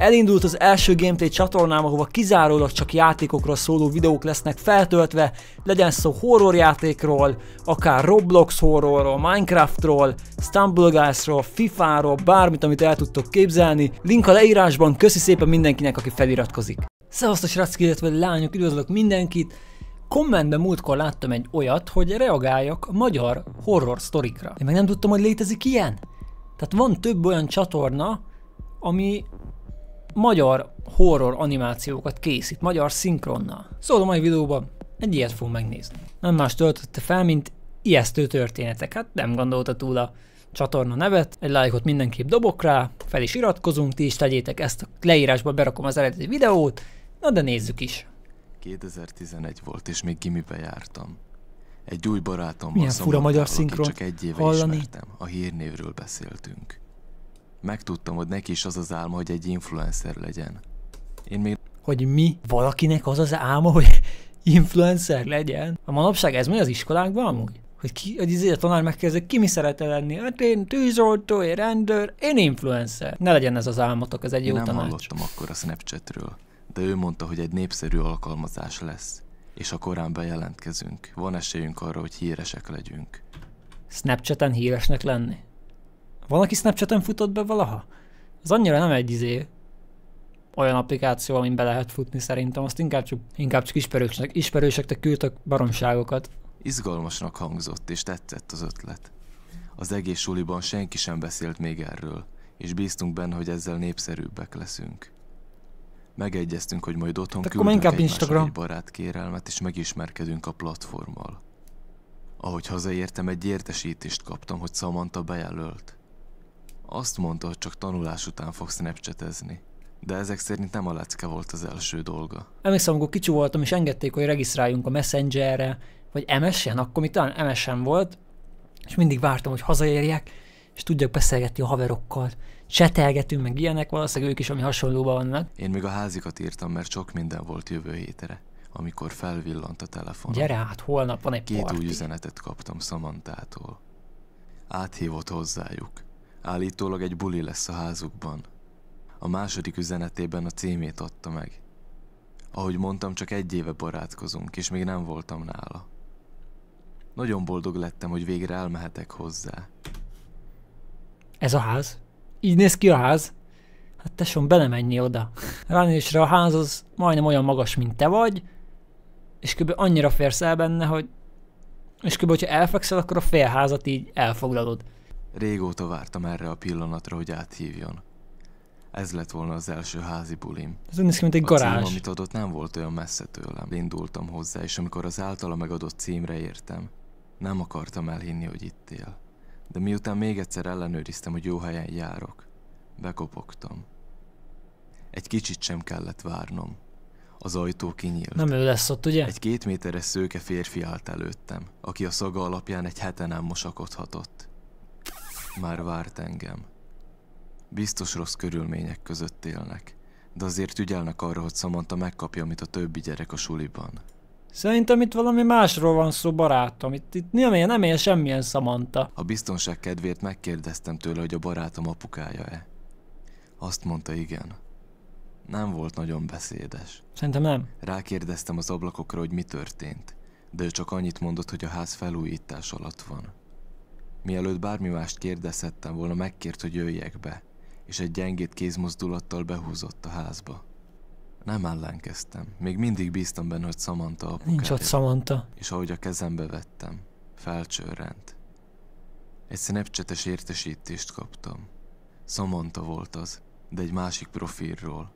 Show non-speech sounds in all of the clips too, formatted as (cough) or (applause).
Elindult az első gameplay csatornám, ahova kizárólag csak játékokra szóló videók lesznek feltöltve, legyen szó horrorjátékról, akár Roblox horrorról, Minecraftról, Stumbleguysról, Fifáról, bármit, amit el tudtok képzelni. Link a leírásban, köszi szépen mindenkinek, aki feliratkozik. Szevasztos racky, illetve lányok, üdvözlök mindenkit! Kommentben múltkor láttam egy olyat, hogy reagáljak magyar horror sztorikra. Én meg nem tudtam, hogy létezik ilyen. Tehát van több olyan csatorna, ami magyar horror animációkat készít, magyar szinkronnal. Szóval a mai videóban egy ilyet fogunk megnézni. Nem más töltötte fel, mint ijesztő történetek. Hát nem gondolta túl a csatorna nevet, egy lájkot mindenképp dobok rá, fel is iratkozunk, ti is tegyétek ezt a leírásba, berakom az eredeti videót, na de nézzük is. 2011 volt, és még gimibe jártam. Egy új barátommal Milyen fura magyar szinkron. csak egy éve hallani. ismertem, a hírnévről beszéltünk. Megtudtam, hogy neki is az az álma, hogy egy influencer legyen. Én még... Hogy mi? Valakinek az az álma, hogy (laughs) influencer legyen? A manapság ez mi az iskolákban amúgy? Hogy, ki, hogy izé a tanár megkérdezik, ki mi szeretne lenni? Hát én tűzoltó, én rendőr, én influencer. Ne legyen ez az álmotok, ez egy jó nem tanács. Nem hallottam akkor a Snapchatről, de ő mondta, hogy egy népszerű alkalmazás lesz. És a korán bejelentkezünk. Van esélyünk arra, hogy híresek legyünk. Snapchaten híresnek lenni? Valaki snapchat futott be valaha? Ez annyira nem egy izé olyan applikáció, amin be lehet futni szerintem, azt inkább csak, inkább csak ismerősnek, ismerőseknek küldtek baromságokat. Izgalmasnak hangzott, és tetszett az ötlet. Az egész suliban senki sem beszélt még erről, és bíztunk benne, hogy ezzel népszerűbbek leszünk. Megegyeztünk, hogy majd otthon hát küldünk egy Instagram. egy barát kérelmet, és megismerkedünk a platformmal. Ahogy hazaértem, egy értesítést kaptam, hogy Samantha bejelölt. Azt mondta, hogy csak tanulás után fog ezni, De ezek szerint nem a lecke volt az első dolga. Emlékszem, amikor kicsi voltam, és engedték, hogy regisztráljunk a Messengerre, vagy MSN, akkor mi talán MSN volt, és mindig vártam, hogy hazaérjek, és tudjak beszélgetni a haverokkal. Csetelgetünk, meg ilyenek, valószínűleg ők is ami hasonlóban vannak. Én még a házikat írtam, mert sok minden volt jövő hétre, amikor felvillant a telefon. Gyere hát, holnap van egy Két party. új üzenetet kaptam Szamantától. Áthívott hozzájuk. Állítólag egy buli lesz a házukban. A második üzenetében a címét adta meg. Ahogy mondtam, csak egy éve barátkozunk, és még nem voltam nála. Nagyon boldog lettem, hogy végre elmehetek hozzá. Ez a ház? Így néz ki a ház? Hát tesóm, belemenni oda. Ránézésre a ház az majdnem olyan magas, mint te vagy, és kb. annyira férsz el benne, hogy... És kb. hogyha elfekszel, akkor a félházat így elfoglalod. Régóta vártam erre a pillanatra, hogy áthívjon. Ez lett volna az első házi bulim. Ez úgy néz ki, mint egy garázs. A cím, amit adott, nem volt olyan messze tőlem. Indultam hozzá, és amikor az általa megadott címre értem, nem akartam elhinni, hogy itt él. De miután még egyszer ellenőriztem, hogy jó helyen járok, bekopogtam. Egy kicsit sem kellett várnom. Az ajtó kinyílt. Nem ő lesz ott, ugye? Egy két méteres szőke férfi állt előttem, aki a szaga alapján egy heten nem mosakodhatott. Már várt engem. Biztos rossz körülmények között élnek, de azért ügyelnek arra, hogy Samantha megkapja, amit a többi gyerek a suliban. Szerintem itt valami másról van szó, barátom. Itt, itt nem, él, nem él semmilyen Samantha. A biztonság kedvéért megkérdeztem tőle, hogy a barátom apukája-e. Azt mondta igen. Nem volt nagyon beszédes. Szerintem nem. Rákérdeztem az ablakokra, hogy mi történt, de ő csak annyit mondott, hogy a ház felújítás alatt van. Mielőtt bármi mást kérdezhettem volna, megkért, hogy jöjjek be, és egy gyengét kézmozdulattal behúzott a házba. Nem ellenkeztem. Még mindig bíztam benne, hogy Samantha apukája. Nincs ott Samantha. És ahogy a kezembe vettem, felcsörrent. Egy snapcsetes értesítést kaptam. Samantha volt az, de egy másik profilról.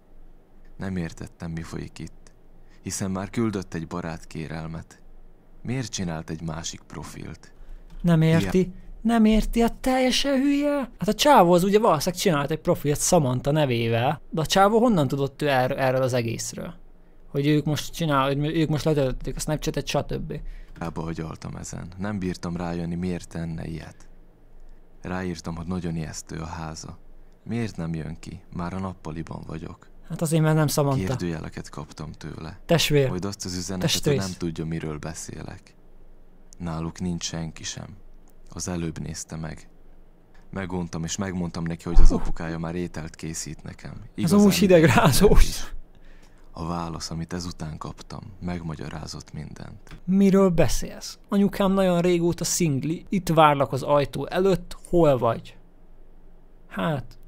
Nem értettem, mi folyik itt, hiszen már küldött egy barát kérelmet. Miért csinált egy másik profilt? Nem érti. Hiá... Nem érti a teljesen hülye? Hát a csávó az ugye valószínűleg csinált egy profilt Samantha nevével, de a csávó honnan tudott ő erről, erről az egészről? Hogy ők most csinál, hogy ők most letöltötték a Snapchat-et, stb. Ába hagyaltam ezen. Nem bírtam rájönni, miért tenne ilyet. Ráírtam, hogy nagyon ijesztő a háza. Miért nem jön ki? Már a nappaliban vagyok. Hát azért, mert nem Samantha. Kérdőjeleket kaptam tőle. Testvér. Hogy azt az üzenetet, hogy nem tudja, miről beszélek. Náluk nincs senki sem az előbb nézte meg. Megmondtam, és megmondtam neki, hogy az apukája már ételt készít nekem. Igazán az új hidegrázós. A válasz, amit ezután kaptam, megmagyarázott mindent. Miről beszélsz? Anyukám nagyon régóta szingli, itt várlak az ajtó előtt, hol vagy? Hát,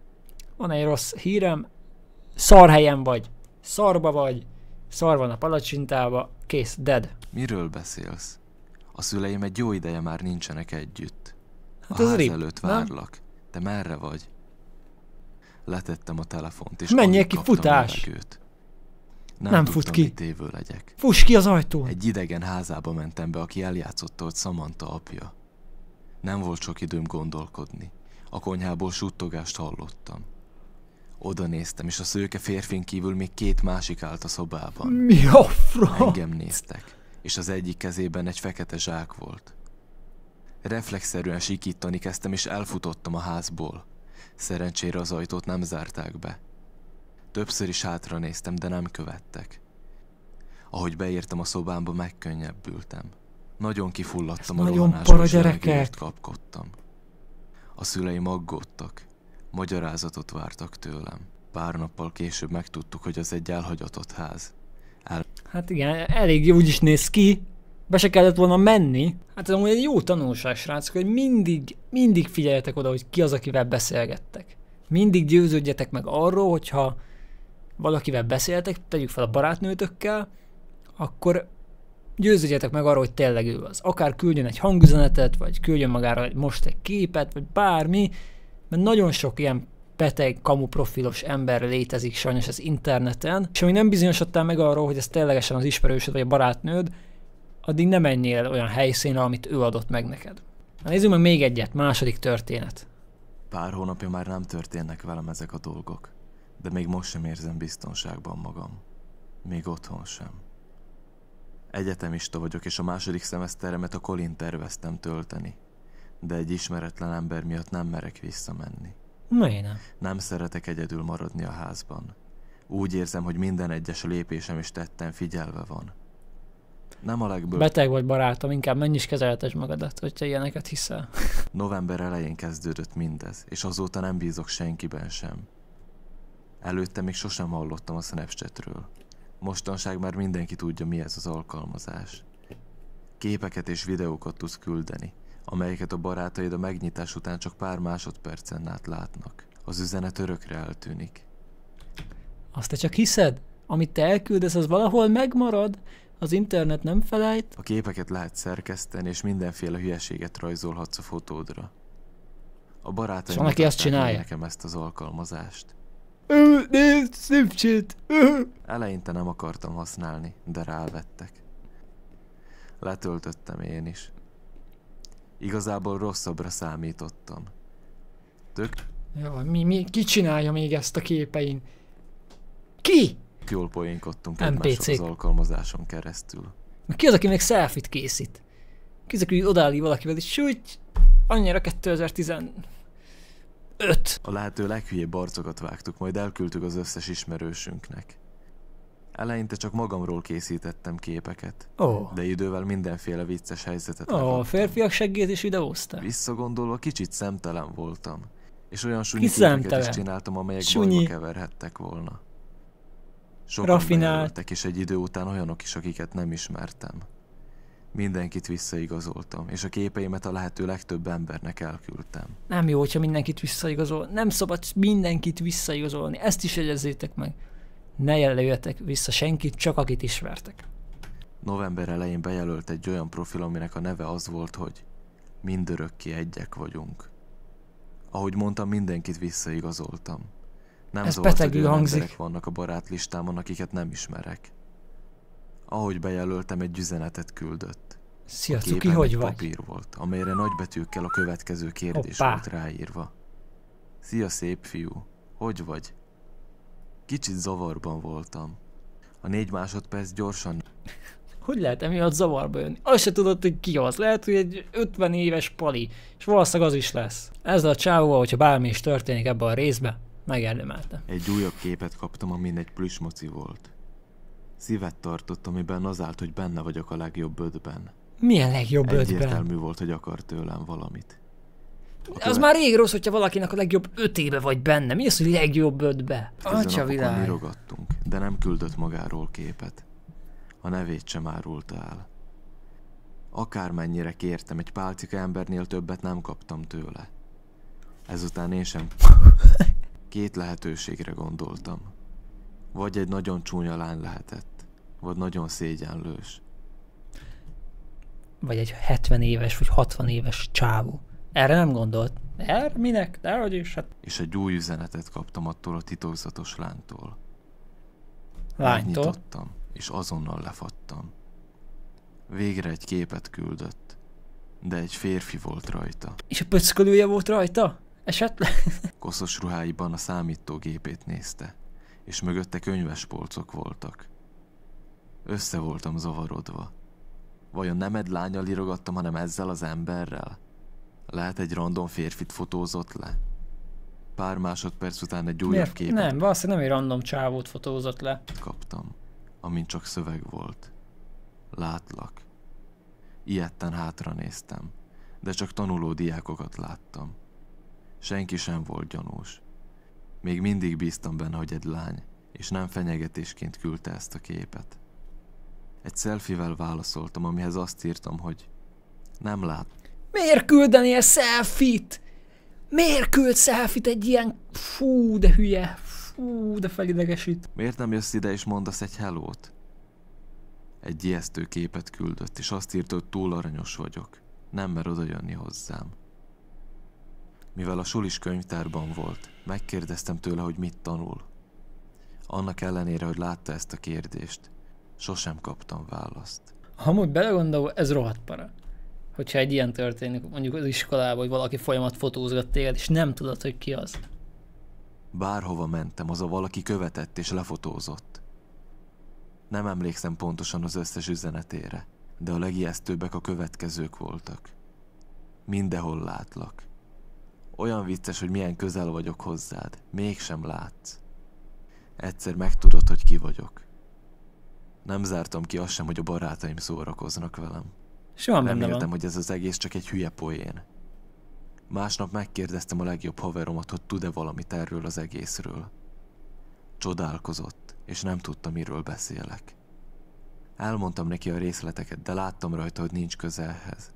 van egy rossz hírem, szar helyen vagy, szarba vagy, szar van a palacsintába, kész, dead. Miről beszélsz? A szüleim egy jó ideje már nincsenek együtt. Hát a ház rip, előtt nem? várlak. Te merre vagy? Letettem a telefont, és Menjek ki, futás! Levegőt. Nem, nem fut ki. tévő legyek. Fuss ki az ajtó! Egy idegen házába mentem be, aki eljátszotta, hogy Samantha apja. Nem volt sok időm gondolkodni. A konyhából suttogást hallottam. Oda néztem, és a szőke férfin kívül még két másik állt a szobában. Mi a fra? Engem néztek és az egyik kezében egy fekete zsák volt. Reflexzerűen sikítani kezdtem, és elfutottam a házból. Szerencsére az ajtót nem zárták be. Többször is hátra néztem, de nem követtek. Ahogy beértem a szobámba, megkönnyebbültem. Nagyon kifulladtam Ez a nagyon és gyerekek. kapkodtam. A szüleim aggódtak. Magyarázatot vártak tőlem. Pár nappal később megtudtuk, hogy az egy elhagyatott ház. Hát igen, elég úgy is néz ki, be se kellett volna menni. Hát ez amúgy egy jó tanulság, srácok, hogy mindig, mindig figyeljetek oda, hogy ki az, akivel beszélgettek. Mindig győződjetek meg arról, hogyha valakivel beszéltek, tegyük fel a barátnőtökkel, akkor győződjetek meg arról, hogy tényleg ő az. Akár küldjön egy hangüzenetet, vagy küldjön magára most egy képet, vagy bármi, mert nagyon sok ilyen beteg, kamuprofilos ember létezik sajnos az interneten, és amíg nem bizonyosodtál meg arról, hogy ez ténylegesen az ismerősöd vagy a barátnőd, addig nem menjél olyan helyszínre, amit ő adott meg neked. Na nézzük meg még egyet, második történet. Pár hónapja már nem történnek velem ezek a dolgok, de még most sem érzem biztonságban magam. Még otthon sem. Egyetemista vagyok, és a második szemeszteremet a Colin terveztem tölteni, de egy ismeretlen ember miatt nem merek visszamenni. Miért nem? Nem szeretek egyedül maradni a házban. Úgy érzem, hogy minden egyes lépésem is tettem figyelve van. Nem a legből... Beteg vagy barátom, inkább menj is kezeletes magadat, hogyha ilyeneket hiszel. (laughs) November elején kezdődött mindez, és azóta nem bízok senkiben sem. Előtte még sosem hallottam a Snapchatről. Mostanság már mindenki tudja, mi ez az alkalmazás. Képeket és videókat tudsz küldeni, amelyeket a barátaid a megnyitás után csak pár másodpercen át látnak. Az üzenet örökre eltűnik. Azt te csak hiszed? Amit te elküldesz, az valahol megmarad? Az internet nem felejt? A képeket lehet szerkeszteni, és mindenféle hülyeséget rajzolhatsz a fotódra. A barátaim van, aki azt csinálja. nekem ezt az alkalmazást. Nézd, Snapchat! Eleinte nem akartam használni, de rávettek. Letöltöttem én is. Igazából rosszabbra számítottam. Tök... Jó, mi, mi, ki csinálja még ezt a képein? Ki? Jól poénkodtunk egymáshoz az alkalmazáson keresztül. Ki az, aki még selfit készít? Ki az, aki odállív valakivel, és úgy annyira 2015. A lehető leghülyebb arcokat vágtuk, majd elküldtük az összes ismerősünknek. Eleinte csak magamról készítettem képeket. Oh. De idővel mindenféle vicces helyzetet oh, A férfiak seggét is ideózta. Visszagondolva kicsit szemtelen voltam. És olyan sunyi képeket is csináltam, amelyek sunyi. bajba keverhettek volna. Sokan Rafinált. és egy idő után olyanok is, akiket nem ismertem. Mindenkit visszaigazoltam, és a képeimet a lehető legtöbb embernek elküldtem. Nem jó, hogyha mindenkit visszaigazol. Nem szabad mindenkit visszaigazolni. Ezt is jegyezzétek meg ne jelöljetek vissza senkit, csak akit ismertek. November elején bejelölt egy olyan profil, aminek a neve az volt, hogy mindörökké egyek vagyunk. Ahogy mondtam, mindenkit visszaigazoltam. Nem Ez zavart, hogy hangzik. vannak a barátlistámon, akiket nem ismerek. Ahogy bejelöltem, egy üzenetet küldött. Szia, Cuki, hogy vagy? papír volt, amelyre nagybetűkkel a következő kérdés Hoppá. volt ráírva. Szia, szép fiú, hogy vagy? Kicsit zavarban voltam. A négy másodperc gyorsan... Hogy lehet emiatt zavarba jönni? Azt se tudod, hogy ki az. Lehet, hogy egy 50 éves pali. És valószínűleg az is lesz. Ezzel a csávóval, hogyha bármi is történik ebben a részben, megérdemelte. Egy újabb képet kaptam, amin egy plüsmoci volt. Szívet tartott, amiben az állt, hogy benne vagyok a legjobb ödben. Milyen legjobb Egyértelmű ödben? Egyértelmű volt, hogy akar tőlem valamit. Akkor az már rég rossz, hogyha valakinek a legjobb ötébe vagy benne. Mi az, hogy legjobb ötbe? Atya világ. mirogattunk, de nem küldött magáról képet. A nevét sem árulta el. Akármennyire kértem, egy pálcika embernél többet nem kaptam tőle. Ezután én sem (laughs) két lehetőségre gondoltam. Vagy egy nagyon csúnya lány lehetett, vagy nagyon szégyenlős. Vagy egy 70 éves, vagy 60 éves csávó. Erre nem gondolt. Er, minek? hogy is. Hát... És egy új üzenetet kaptam attól a titokzatos lánytól. Lánytól? Megnyitottam, és azonnal lefattam. Végre egy képet küldött, de egy férfi volt rajta. És a pöckölője volt rajta? Esetleg? (laughs) Koszos ruháiban a számítógépét nézte, és mögötte könyves polcok voltak. Össze voltam zavarodva. Vajon nem egy lányal irogattam, hanem ezzel az emberrel? Lehet egy random férfit fotózott le? Pár másodperc után egy újabb képet... Nem, valószínűleg nem egy random csávót fotózott le. Kaptam, amin csak szöveg volt. Látlak. Ilyetten hátra néztem, de csak tanuló diákokat láttam. Senki sem volt gyanús. Még mindig bíztam benne, hogy egy lány, és nem fenyegetésként küldte ezt a képet. Egy szelfivel válaszoltam, amihez azt írtam, hogy nem lát. Miért a selfit? Miért küld selfit egy ilyen... Fú, de hülye. Fú, de felidegesít. Miért nem jössz ide és mondasz egy hellót? Egy ijesztő képet küldött, és azt írt, hogy túl aranyos vagyok. Nem mer oda jönni hozzám. Mivel a sulis könyvtárban volt, megkérdeztem tőle, hogy mit tanul. Annak ellenére, hogy látta ezt a kérdést, sosem kaptam választ. Ha Amúgy belegondolva, ez rohadt para hogyha egy ilyen történik mondjuk az iskolában, hogy valaki folyamat fotózgat téged, és nem tudod, hogy ki az. Bárhova mentem, az a valaki követett és lefotózott. Nem emlékszem pontosan az összes üzenetére, de a legijesztőbbek a következők voltak. Mindenhol látlak. Olyan vicces, hogy milyen közel vagyok hozzád, mégsem látsz. Egyszer megtudod, hogy ki vagyok. Nem zártam ki azt sem, hogy a barátaim szórakoznak velem. Soha Reméltem, van. hogy ez az egész csak egy hülye poén. Másnap megkérdeztem a legjobb haveromat, hogy tud-e valamit erről az egészről. Csodálkozott, és nem tudta, miről beszélek. Elmondtam neki a részleteket, de láttam rajta, hogy nincs közelhez.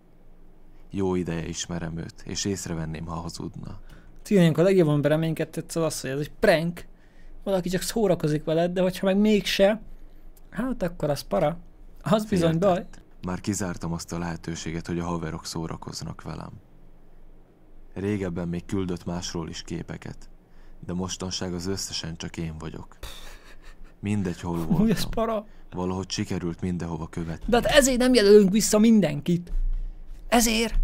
Jó ideje ismerem őt, és észrevenném, ha hazudna. Tűnjünk a legjobb legjobban bereménykedtetsz az az, hogy ez egy prank. Valaki csak szórakozik veled, de hogyha meg mégse, hát akkor az para. Az Féltett. bizony baj. Már kizártam azt a lehetőséget, hogy a haverok szórakoznak velem. Régebben még küldött másról is képeket, de mostanság az összesen csak én vagyok. Mindegy, hol voltam. Mi ez para? Valahogy sikerült mindenhova követni. De hát ezért nem jelölünk vissza mindenkit. Ezért?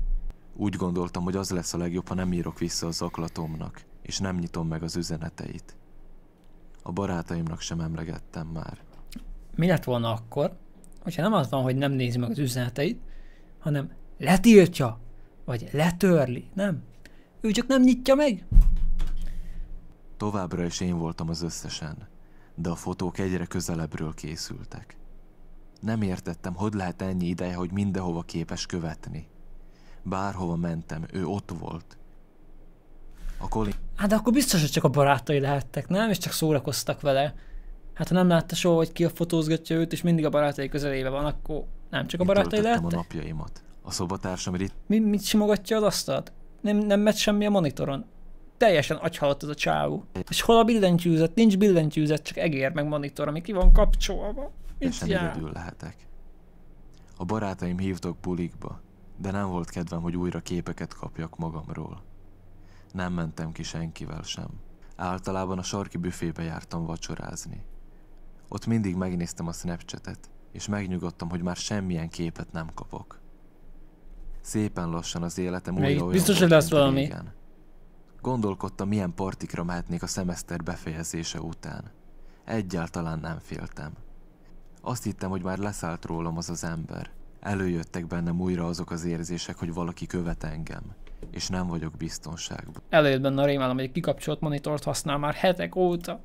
Úgy gondoltam, hogy az lesz a legjobb, ha nem írok vissza a zaklatomnak, és nem nyitom meg az üzeneteit. A barátaimnak sem emlegettem már. Mi lett volna akkor, hogyha nem az van, hogy nem nézi meg az üzeneteit, hanem letiltja, vagy letörli, nem? Ő csak nem nyitja meg. Továbbra is én voltam az összesen, de a fotók egyre közelebbről készültek. Nem értettem, hogy lehet ennyi ideje, hogy mindenhova képes követni. Bárhova mentem, ő ott volt. A Colin... Hát de akkor biztos, hogy csak a barátai lehettek, nem? És csak szórakoztak vele. Hát ha nem látta soha, hogy ki a fotózgatja őt, és mindig a barátai közelébe van, akkor nem csak a barátai lehet. a napjaimat. A szobatársam itt... Mi, mit simogatja az asztalt? Nem, nem megy semmi a monitoron. Teljesen agyhalott ez a csávú. És hol a billentyűzet? Nincs billentyűzet, csak egér meg monitor, ami ki van kapcsolva. Mit egyedül lehetek. A barátaim hívtak bulikba, de nem volt kedvem, hogy újra képeket kapjak magamról. Nem mentem ki senkivel sem. Általában a sarki büfébe jártam vacsorázni. Ott mindig megnéztem a Snapchatet, és megnyugodtam, hogy már semmilyen képet nem kapok. Szépen lassan az életem újra olyan Biztos, hogy lesz valami. Régen. Gondolkodtam, milyen partikra mehetnék a szemeszter befejezése után. Egyáltalán nem féltem. Azt hittem, hogy már leszállt rólam az az ember. Előjöttek bennem újra azok az érzések, hogy valaki követ engem, és nem vagyok biztonságban. Előjött benne a rémálom, hogy egy kikapcsolt monitort használ már hetek óta.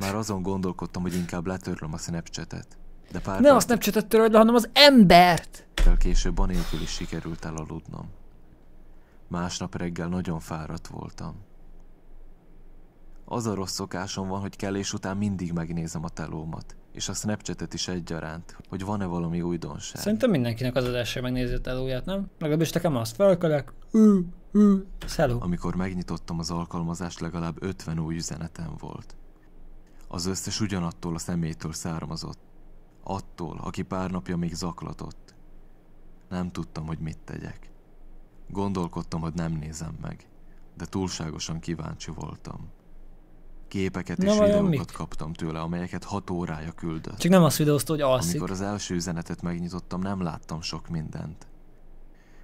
Már azon gondolkodtam, hogy inkább letörlöm a Snapchatet. De pár Nem a Snapchatet töröld le, hanem az embert! De később anélkül is sikerült elaludnom. Másnap reggel nagyon fáradt voltam. Az a rossz szokásom van, hogy kelés után mindig megnézem a telómat, és a Snapchatet is egyaránt, hogy van-e valami újdonság. Szerintem mindenkinek az adásra megnézi a telóját, nem? Legalábbis nekem azt felkelek, Hű, Amikor megnyitottam az alkalmazást, legalább 50 új üzenetem volt. Az összes ugyanattól a szemétől származott. Attól, aki pár napja még zaklatott. Nem tudtam, hogy mit tegyek. Gondolkodtam, hogy nem nézem meg, de túlságosan kíváncsi voltam. Képeket Na, és videókat kaptam tőle, amelyeket hat órája küldött. Csak nem azt videózta, hogy alszik. Amikor az első üzenetet megnyitottam, nem láttam sok mindent.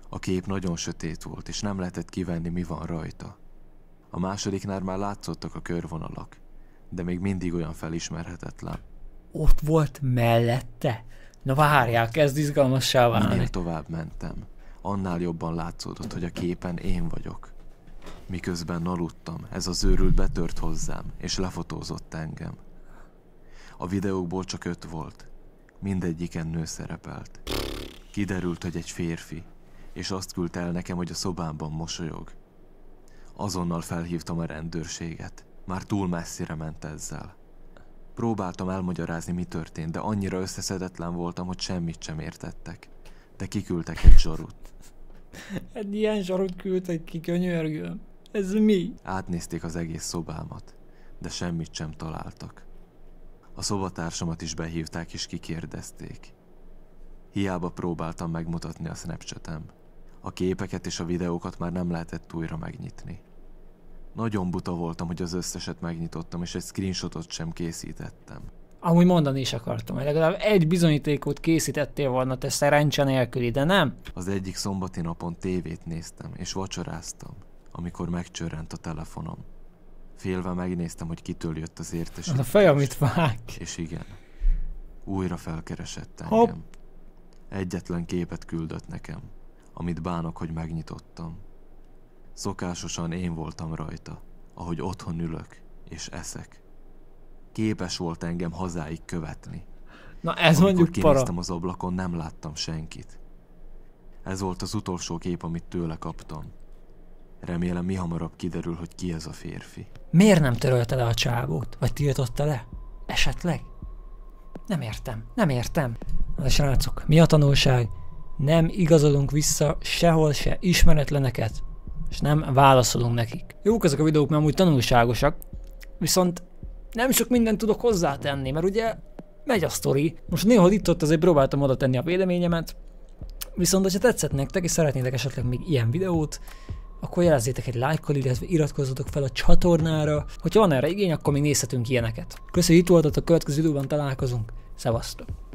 A kép nagyon sötét volt, és nem lehetett kivenni, mi van rajta. A másodiknál már látszottak a körvonalak, de még mindig olyan felismerhetetlen. Ott volt mellette? Na várjál, kezd izgalmassá válni. Minél tovább mentem, annál jobban látszódott, hogy a képen én vagyok. Miközben aludtam, ez az őrült betört hozzám, és lefotózott engem. A videókból csak öt volt. Mindegyiken nő szerepelt. Kiderült, hogy egy férfi, és azt küldte el nekem, hogy a szobámban mosolyog. Azonnal felhívtam a rendőrséget. Már túl messzire ment ezzel. Próbáltam elmagyarázni, mi történt, de annyira összeszedetlen voltam, hogy semmit sem értettek. De kiküldtek egy zsarut. (laughs) egy ilyen zsarut küldtek ki, könyörgöm. Ez mi? Átnézték az egész szobámat, de semmit sem találtak. A szobatársamat is behívták és kikérdezték. Hiába próbáltam megmutatni a Snapchatem. A képeket és a videókat már nem lehetett újra megnyitni. Nagyon buta voltam, hogy az összeset megnyitottam, és egy screenshotot sem készítettem. Amúgy mondani is akartam, hogy legalább egy bizonyítékot készítettél volna te szerencse nélküli, de nem? Az egyik szombati napon tévét néztem, és vacsoráztam, amikor megcsörrent a telefonom. Félve megnéztem, hogy kitől jött az értesítés. A fej, amit vág. És igen, újra felkeresett engem. Hopp. Egyetlen képet küldött nekem, amit bánok, hogy megnyitottam. Szokásosan én voltam rajta, ahogy otthon ülök és eszek. Képes volt engem hazáig követni. Na ez Amikor mondjuk para. az ablakon, nem láttam senkit. Ez volt az utolsó kép, amit tőle kaptam. Remélem mi hamarabb kiderül, hogy ki ez a férfi. Miért nem törölte le a csávót? Vagy tiltotta le? Esetleg? Nem értem, nem értem. Na srácok, mi a tanulság? Nem igazolunk vissza sehol se ismeretleneket, és nem válaszolunk nekik. Jók ezek a videók, mert amúgy tanulságosak, viszont nem sok mindent tudok hozzátenni, mert ugye megy a sztori. Most néha itt-ott azért próbáltam oda tenni a véleményemet, viszont ha tetszett nektek, és szeretnétek esetleg még ilyen videót, akkor jelezzétek egy lájkkal, illetve iratkozzatok fel a csatornára. Hogyha van erre igény, akkor még nézhetünk ilyeneket. Köszönjük, hogy itt voltatok, következő videóban találkozunk. Szevasztok!